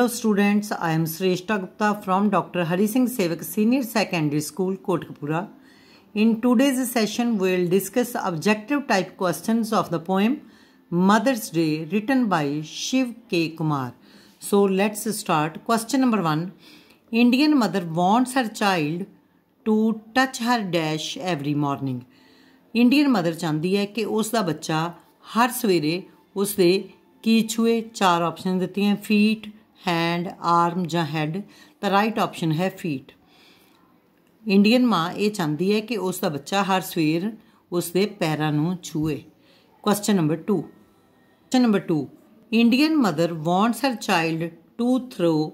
hello students i am sreshta gupta from dr hari singh sevak senior secondary school kotkapura in today's session we will discuss objective type questions of the poem mother's day written by shiv k kumar so let's start question number 1 indian mother wants her child to touch her dash every morning indian mother ਚਾਹੁੰਦੀ ਹੈ ਕਿ ਉਸ ਦਾ ਬੱਚਾ ਹਰ ਸਵੇਰੇ ਉਸ ਦੇ ਕੀ ਛੂਏ ਚਾਰ option ਦਿੱਤੀਆਂ ਫੀਟ ਹੈਂਡ ਆਰਮ ਜਾਂ ਹੈਡ ਤਾਂ ਰਾਈਟ ਆਪਸ਼ਨ ਹੈ ਫੀਟ ਇੰਡੀਅਨ ਮਾਂ ਇਹ ਚਾਹੁੰਦੀ ਹੈ ਕਿ ਉਸ ਦਾ ਬੱਚਾ ਹਰ ਸਵੇਰ ਉਸ ਦੇ ਪੈਰਾਂ ਨੂੰ ਛੂਏ question number 2 question number 2 Indian mother wants her child to throw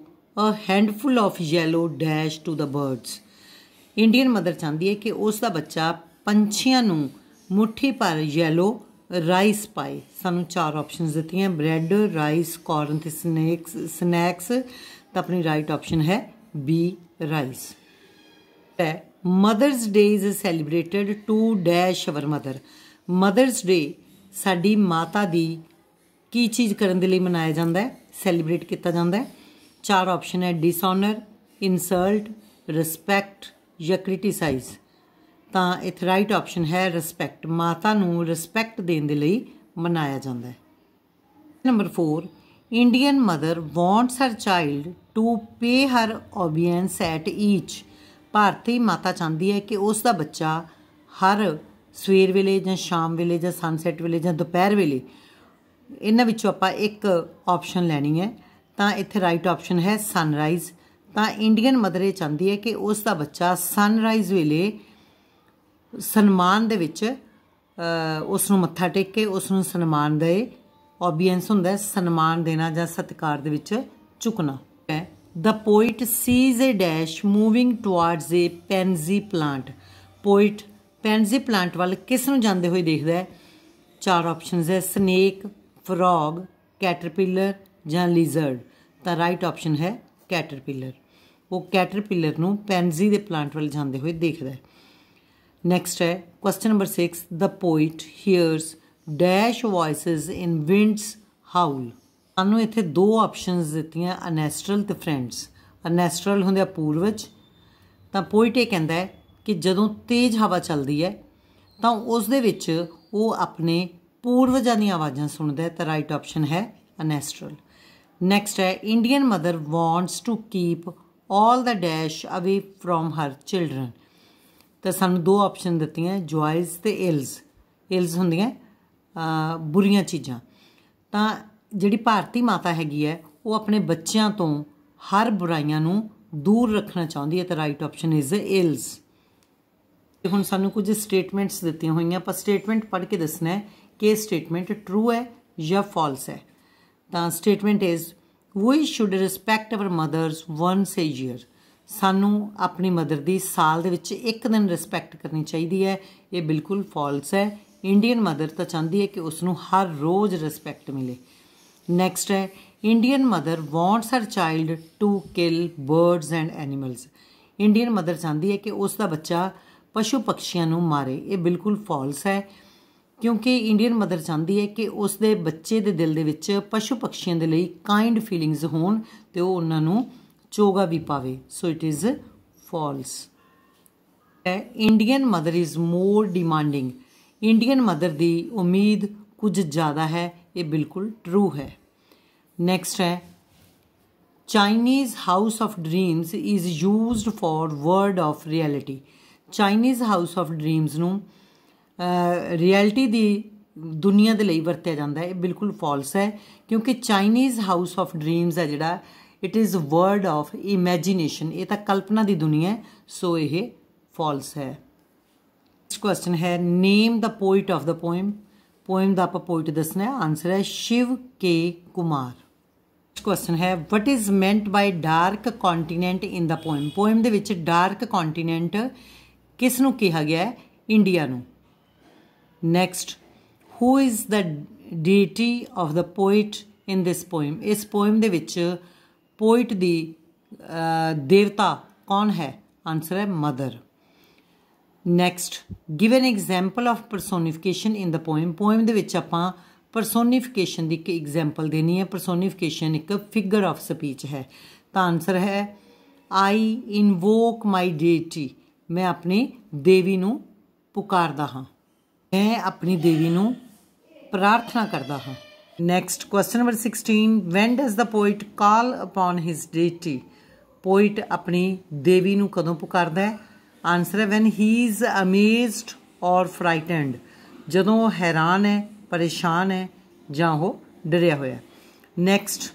a handful of yellow dash to the birds Indian mother ਚਾਹੁੰਦੀ ਹੈ ਕਿ ਉਸ ਦਾ ਬੱਚਾ ਪੰਛੀਆਂ ਨੂੰ ਮੁਠੀ ਭਰ ਯੈਲੋ ਰਾਈਸ ਪਾਈ ਸਾਨੂੰ ਚਾਰ ਆਪਸ਼ਨਸ ਦਿੱਤੀਆਂ ਬ੍ਰੈਡ ਰਾਈਸ ਕਾਰਨ ਤੇ ਸਨੈਕਸ ਸਨੈਕਸ ਤਾਂ ਆਪਣੀ ਰਾਈਟ ਆਪਸ਼ਨ ਹੈ ਬੀ ਰਾਈਸ ਤੇ mother's day is celebrated to dash our mother mother's day ਸਾਡੀ ਮਾਤਾ ਦੀ ਕੀ ਚੀਜ਼ ਕਰਨ ਦੇ ਲਈ ਮਨਾਇਆ ਜਾਂਦਾ ਹੈ ਸੈਲੀਬ੍ਰੇਟ ਕੀਤਾ ਜਾਂਦਾ ਹੈ ਚਾਰ ਆਪਸ਼ਨ ਹੈ ਡਿਸਓਨਰ ਇਨਸਲਟ ਰਿਸਪੈਕਟ ਜਾਂ ਕ੍ਰਿਟਿਸਾਈਜ਼ ਤਾਂ ਇੱਥੇ ਰਾਈਟ ਆਪਸ਼ਨ ਹੈ ਰਿਸਪੈਕਟ ਮਾਤਾ ਨੂੰ ਰਿਸਪੈਕਟ ਦੇਣ ਦੇ ਲਈ ਮਨਾਇਆ ਜਾਂਦਾ ਹੈ number 4 Indian mother wants her child to pay her obeisance at each ਭਾਰਤੀ ਮਾਤਾ ਚਾਹੁੰਦੀ ਹੈ ਕਿ ਉਸ ਦਾ ਬੱਚਾ ਹਰ ਸਵੇਰ ਵੇਲੇ ਜਾਂ ਸ਼ਾਮ ਵੇਲੇ ਜਾਂ ਸਨਸੈਟ ਵੇਲੇ ਜਾਂ ਦੁਪਹਿਰ ਵੇਲੇ ਇਹਨਾਂ ਵਿੱਚੋਂ ਆਪਾਂ ਇੱਕ ਆਪਸ਼ਨ ਲੈਣੀ ਹੈ ਤਾਂ ਇੱਥੇ ਰਾਈਟ ਆਪਸ਼ਨ ਹੈ ਸਨਰਾਈਜ਼ ਤਾਂ ਇੰਡੀਅਨ ਮਦਰ ਇਹ ਚਾਹੁੰਦੀ ਹੈ ਕਿ ਉਸ ਦਾ ਬੱਚਾ ਸਨਰਾਈਜ਼ ਵੇਲੇ ਸਨਮਾਨ ਦੇ ਵਿੱਚ ਉਸ ਨੂੰ ਮੱਥਾ ਟੇਕ ਕੇ ਉਸ ਨੂੰ ਸਨਮਾਨ ਦੇ ਆਬੀਅੰਸ ਹੁੰਦਾ ਸਨਮਾਨ ਦੇਣਾ ਜਾਂ ਸਤਿਕਾਰ ਦੇ ਵਿੱਚ ਝੁਕਣਾ ਹੈ the poet sees a dash moving towards a pansy plant poet pansy plant ਵੱਲ ਕਿਸ ਨੂੰ ਜਾਂਦੇ ਹੋਏ ਦੇਖਦਾ ਹੈ ਚਾਰ ਆਪਸ਼ਨਸ ਹੈ ਸਨੇਕ ਫਰੋਗ ਕੈਟਰਪਿਲਰ ਜਾਂ ਲੀਜ਼ਰਡ ਤਾਂ ਰਾਈਟ ਆਪਸ਼ਨ ਹੈ ਕੈਟਰਪਿਲਰ ਉਹ ਕੈਟਰਪਿਲਰ ਨੂੰ ਪੈਂਜ਼ੀ ਦੇ ਪਲਾਂਟ ਵੱਲ ਜਾਂਦੇ ਹੋਏ ਦੇਖਦਾ ਹੈ नेक्स्ट है question number 6 the poet hears dash voices in winds howl ਸਾਨੂੰ ਇੱਥੇ ਦੋ ਆਪਸ਼ਨਸ ਦਿੱਤੀਆਂ ਅਨੈਸਟਰਲ ਤੇ ਫਰੈਂਡਸ ਅਨੈਸਟਰਲ ਹੁੰਦੇ ਆ ਪੂਰਵਜ ਤਾਂ ਪੋਇਟ ਇਹ ਕਹਿੰਦਾ ਹੈ ਕਿ ਜਦੋਂ ਤੇਜ਼ ਹਵਾ ਚੱਲਦੀ ਹੈ ਤਾਂ ਉਸ ਦੇ ਵਿੱਚ ਉਹ ਆਪਣੇ ਪੂਰਵਜਾਂ ਦੀਆਂ ਆਵਾਜ਼ਾਂ ਸੁਣਦਾ ਹੈ ਤਾਂ ਰਾਈਟ ਆਪਸ਼ਨ ਹੈ ਅਨੈਸਟਰਲ ਨੈਕਸਟ ਹੈ Indian mother wants to keep all the dash away from her children ਤਾਂ ਸਾਨੂੰ ਦੋ ਆਪਸ਼ਨ ਦਿੱਤੀਆਂ ਜੁਆਇਸ ਤੇ ਇਲਸ ਇਲਸ ਹੁੰਦੀਆਂ ਬੁਰੀਆਂ ਚੀਜ਼ਾਂ ਤਾਂ ਜਿਹੜੀ ਭਾਰਤੀ ਮਾਤਾ ਹੈਗੀ ਹੈ ਉਹ ਆਪਣੇ ਬੱਚਿਆਂ ਤੋਂ ਹਰ ਬੁਰਾਈਆਂ ਨੂੰ ਦੂਰ ਰੱਖਣਾ ਚਾਹੁੰਦੀ ਹੈ ਤਾਂ ਰਾਈਟ ਆਪਸ਼ਨ ਇਜ਼ ਇਲਸ ਹੁਣ ਸਾਨੂੰ ਕੁਝ ਸਟੇਟਮੈਂਟਸ ਦਿੱਤੀਆਂ ਹੋਈਆਂ ਪਰ ਸਟੇਟਮੈਂਟ ਪੜ੍ਹ ਕੇ ਦੱਸਣਾ ਹੈ ਕਿ ਸਟੇਟਮੈਂਟ ਟਰੂ ਹੈ ਜਾਂ ਫਾਲਸ ਹੈ ਤਾਂ statement is we should respect our mothers once a year ਸਾਨੂੰ ਆਪਣੀ ਮਦਰ ਦੀ ਸਾਲ ਦੇ ਵਿੱਚ ਇੱਕ ਦਿਨ ਰਿਸਪੈਕਟ ਕਰਨੀ ਚਾਹੀਦੀ ਹੈ ਇਹ ਬਿਲਕੁਲ ਫਾਲਸ ਹੈ ਇੰਡੀਅਨ ਮਦਰ ਤਾਂ ਚਾਹੁੰਦੀ ਹੈ ਕਿ ਉਸ ਨੂੰ ਹਰ ਰੋਜ਼ ਰਿਸਪੈਕਟ ਮਿਲੇ ਨੈਕਸਟ ਹੈ Indian mother wants her child to kill birds and animals Indian mother ਚਾਹੁੰਦੀ ਹੈ ਕਿ ਉਸ ਦਾ ਬੱਚਾ ਪਸ਼ੂ ਪੰਛੀਆਂ ਨੂੰ ਮਾਰੇ ਇਹ ਬਿਲਕੁਲ ਫਾਲਸ ਹੈ ਕਿਉਂਕਿ ਇੰਡੀਅਨ ਮਦਰ ਚਾਹੁੰਦੀ ਹੈ ਕਿ ਉਸ ਦੇ ਬੱਚੇ ਦੇ ਦਿਲ ਦੇ ਵਿੱਚ ਪਸ਼ੂ ਪੰਛੀਆਂ ਦੇ ਲਈ ਕਾਈਂਡ ਫੀਲਿੰਗਸ ਹੋਣ ਤੇ ਉਹ ਉਹਨਾਂ ਨੂੰ ਚੋਗਾ ਵੀ ਪਾਵੇ so it is false Indian mother is more demanding Indian mother ਦੀ ਉਮੀਦ ਕੁਝ ਜ਼ਿਆਦਾ ਹੈ ਇਹ ਬਿਲਕੁਲ ਟਰੂ ਹੈ ਨੈਕਸਟ ਹੈ Chinese house of dreams is used for word of reality Chinese house of dreams ਨੂੰ ਰਿਐਲਿਟੀ ਦੀ ਦੁਨੀਆ ਦੇ ਲਈ ਵਰਤਿਆ ਜਾਂਦਾ ਹੈ ਇਹ ਬਿਲਕੁਲ ਫਾਲਸ ਹੈ ਕਿਉਂਕਿ ਚਾਈਨੀਜ਼ ਹਾਊਸ ਆਫ ਡ੍ਰੀਮਸ ਹੈ ਜਿਹੜਾ it is word of imagination ये तो कल्पना की दुनिया है सो यह फॉल्स है नेक्स्ट क्वेश्चन है name the poet of the poem poem का आप पोइट दसना है आंसर है शिव के कुमार क्वेश्चन है what is meant by dark continent in the poem poem ਦੇ ਵਿੱਚ ਡਾਰਕ ਕੌਂਟੀਨੈਂਟ ਕਿਸ ਨੂੰ ਕਿਹਾ ਗਿਆ ਹੈ ਇੰਡੀਆ ਨੂੰ next who is the deity of the poet in this poem ਇਸ ਪੋਇਮ ਦੇ ਵਿੱਚ ਪੋਇਟ ਦੀ ਦੇਵਤਾ ਕੌਣ ਹੈ ਆਨਸਰ ਹੈ mother next give an example of personification in the poem poem ਦੇ ਵਿੱਚ ਆਪਾਂ ਪਰਸੋਨੀਫਿਕੇਸ਼ਨ ਦੀ ਇੱਕ ਐਗਜ਼ਾਮਪਲ ਦੇਣੀ ਹੈ ਪਰਸੋਨੀਫਿਕੇਸ਼ਨ ਇੱਕ ਫਿਗਰ ਆਫ ਸਪੀਚ ਹੈ ਤਾਂ ਆਨਸਰ ਹੈ ਆਈ ਇਨਵੋਕ ਮਾਈ ਡੇਟੀ ਮੈਂ ਆਪਣੀ ਦੇਵੀ ਨੂੰ ਪੁਕਾਰਦਾ ਹਾਂ ਮੈਂ ਆਪਣੀ ਦੇਵੀ ਨੂੰ ਪ੍ਰਾਰਥਨਾ ਕਰਦਾ ਹਾਂ Next, question number 16. When does the poet call upon his deity? Poet ਆਪਣੀ ਦੇਵੀ ਨੂੰ ਕਦੋਂ ਪੁਕਾਰਦਾ ਹੈ? ਆਨਸਰ ਹੈ when he is amazed or frightened. ਜਦੋਂ ਉਹ ਹੈਰਾਨ ਹੈ, ਪਰੇਸ਼ਾਨ ਹੈ ਜਾਂ ਉਹ ਡਰਿਆ ਹੋਇਆ। Next,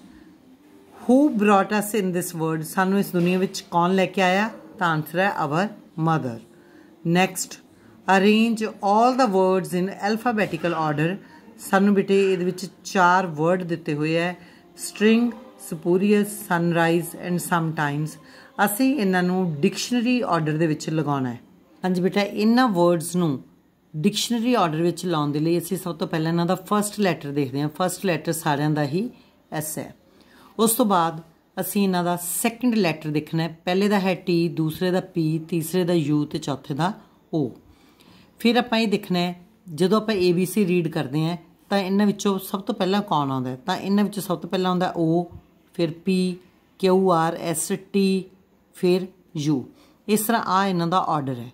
who brought us in this world? sanu is duniya vich kon leke aaya ta answer hai our mother. Next, arrange all the words in alphabetical order. ਸਾਨੂੰ ਬੇਟੇ ਇਹਦੇ ਵਿੱਚ ਚਾਰ ਵਰਡ ਦਿੱਤੇ ਹੋਏ a string spurious sunrise and sometimes ਅਸੀਂ ਇਹਨਾਂ ਨੂੰ ਡਿਕਸ਼ਨਰੀ ਆਰਡਰ ਦੇ ਵਿੱਚ ਲਗਾਉਣਾ ਹੈ ਹਾਂਜੀ ਬੇਟਾ ਇਹਨਾਂ ਵਰਡਸ ਨੂੰ ਡਿਕਸ਼ਨਰੀ ਆਰਡਰ ਵਿੱਚ ਲਾਉਣ ਦੇ ਲਈ ਅਸੀਂ ਸਭ ਤੋਂ ਪਹਿਲਾਂ ਇਹਨਾਂ ਦਾ ਫਰਸਟ ਲੈਟਰ ਦੇਖਦੇ ਹਾਂ ਫਰਸਟ ਲੈਟਰ ਸਾਰਿਆਂ ਦਾ ਹੀ ਐਸ ਹੈ ਉਸ ਤੋਂ ਬਾਅਦ ਅਸੀਂ ਇਹਨਾਂ ਦਾ ਸੈਕੰਡ ਲੈਟਰ ਦੇਖਣਾ ਹੈ ਪਹਿਲੇ ਦਾ ਹੈ ਟੀ ਦੂਸਰੇ ਦਾ ਪੀ ਤੀਸਰੇ ਦਾ ਯੂ ਤੇ ਚੌਥੇ ਦਾ ਓ ਫਿਰ ਆਪਾਂ ਇਹ ਦੇਖਣਾ ਹੈ ਜਦੋਂ ਆਪਾਂ ABC ਰੀਡ ਕਰਦੇ ਹਾਂ ਤਾਂ ਇਹਨਾਂ ਵਿੱਚੋਂ ਸਭ ਤੋਂ ਪਹਿਲਾਂ ਕੌਣ ਆਉਂਦਾ ਤਾਂ ਇਹਨਾਂ ਵਿੱਚੋਂ ਸਭ ਤੋਂ ਪਹਿਲਾਂ ਆਉਂਦਾ ਓ ਫਿਰ P Q R S T ਫਿਰ ਯੂ ਇਸ ਤਰ੍ਹਾਂ ਆ ਇਹਨਾਂ ਦਾ ਆਰਡਰ ਹੈ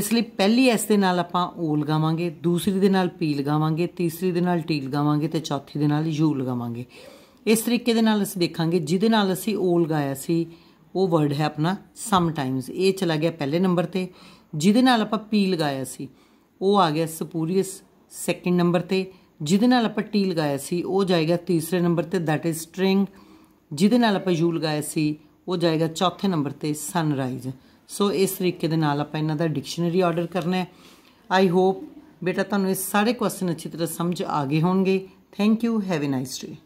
ਇਸ ਲਈ ਪਹਿਲੀ ਐਸ ਦੇ ਨਾਲ ਆਪਾਂ ਓ ਲਗਾਵਾਂਗੇ ਦੂਸਰੀ ਦੇ ਨਾਲ ਪੀ ਲਗਾਵਾਂਗੇ ਤੀਸਰੀ ਦੇ ਨਾਲ ਟੀ ਲਗਾਵਾਂਗੇ ਤੇ ਚੌਥੀ ਦੇ ਨਾਲ ਯੂ ਲਗਾਵਾਂਗੇ ਇਸ ਤਰੀਕੇ ਦੇ ਨਾਲ ਅਸੀਂ ਦੇਖਾਂਗੇ ਜਿਹਦੇ ਨਾਲ ਅਸੀਂ ਓ ਲਗਾਇਆ ਸੀ ਉਹ ਵਰਡ ਹੈ ਆਪਣਾ ਸਮ ਟਾਈਮਸ ਇਹ ਚਲਾ ਗਿਆ ਪਹਿਲੇ ਨੰਬਰ ਤੇ ਜਿਹਦੇ ਨਾਲ ਆਪਾਂ ਪੀ ਲਗਾਇਆ ਸੀ ਉਹ ਆ ਗਿਆ ਸਪੂਰੀਅਸ ਸੈਕਿੰਡ ਨੰਬਰ ਤੇ ਜਿਹਦੇ ਨਾਲ ਆਪਾਂ ਟੀ ਲਗਾਇਆ ਸੀ ਉਹ ਜਾਏਗਾ ਤੀਸਰੇ ਨੰਬਰ ਤੇ ਦੈਟ ਇਜ਼ ਸਟ੍ਰਿੰਗ ਜਿਹਦੇ ਨਾਲ ਆਪਾਂ ਯੂ ਲਗਾਇਆ ਸੀ ਉਹ ਜਾਏਗਾ ਚੌਥੇ ਨੰਬਰ ਤੇ ਸਨਰਾਈਜ਼ ਸੋ ਇਸ ਤਰੀਕੇ ਦੇ ਨਾਲ ਆਪਾਂ ਇਹਨਾਂ ਦਾ ਡਿਕਸ਼ਨਰੀ ਆਰਡਰ ਕਰਨਾ ਹੈ ਆਈ ਹੋਪ ਬੇਟਾ ਤੁਹਾਨੂੰ ਇਹ ਸਾਰੇ ਕੁਐਸਚਨ ਅੱਛੀ ਤਰ੍ਹਾਂ ਸਮਝ ਆ ਗਏ ਹੋਣਗੇ thank you have a nice day